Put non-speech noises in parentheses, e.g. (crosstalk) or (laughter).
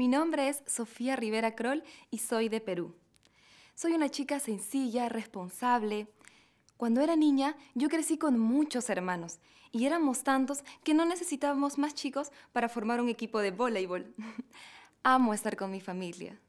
Mi nombre es Sofía Rivera croll y soy de Perú. Soy una chica sencilla, responsable. Cuando era niña, yo crecí con muchos hermanos y éramos tantos que no necesitábamos más chicos para formar un equipo de voleibol. (laughs) Amo estar con mi familia.